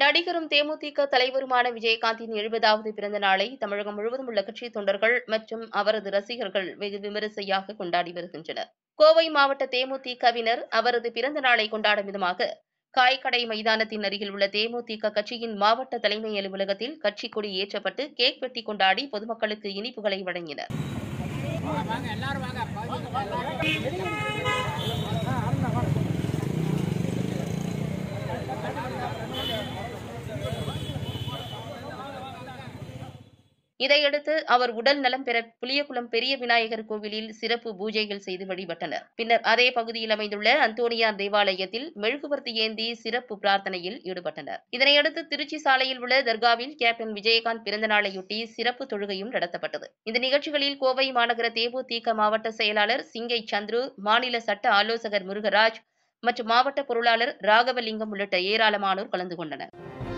நடிகரும் தேமுதிக தலைவருமான விஜயகாந்தின் எழுபதாவது பிறந்த நாளை தமிழகம் முழுவதும் உள்ள கட்சி தொண்டர்கள் மற்றும் அவரது ரசிகர்கள் வெகு விமரிசையாக கொண்டாடி வருகின்றனர் கோவை மாவட்ட தேமுதிகவினர் அவரது பிறந்த நாளை கொண்டாடும் விதமாக காய்கடை மைதானத்தின் அருகில் உள்ள தேமுதிக கட்சியின் மாவட்ட தலைமை அலுவலகத்தில் கட்சி கொடி ஏற்றப்பட்டு கேக் வெட்டி கொண்டாடி பொதுமக்களுக்கு இனிப்புகளை வழங்கினர் இதையடுத்து அவர் உடல் நலம் பெற புளியகுளம் பெரிய விநாயகர் கோவிலில் சிறப்பு பூஜைகள் செய்து வழிபட்டனர் பின்னர் அதே பகுதியில் அமைந்துள்ள அந்தோனியார் தேவாலயத்தில் மெழுகுவர்த்தி ஏந்தி சிறப்பு பிரார்த்தனையில் ஈடுபட்டனர் இதனையடுத்து திருச்சி சாலையில் உள்ள தர்காவில் கேப்டன் விஜயகாந்த் பிறந்த நாளையொட்டி சிறப்பு தொழுகையும் நடத்தப்பட்டது இந்த நிகழ்ச்சிகளில் கோவை மாநகர தேமுதிக மாவட்ட செயலாளர் சிங்கை சந்துரு மாநில சட்ட ஆலோசகர் முருகராஜ் மற்றும் மாவட்ட பொருளாளர் ராகவலிங்கம் உள்ளிட்ட ஏராளமானோர் கலந்து கொண்டனர்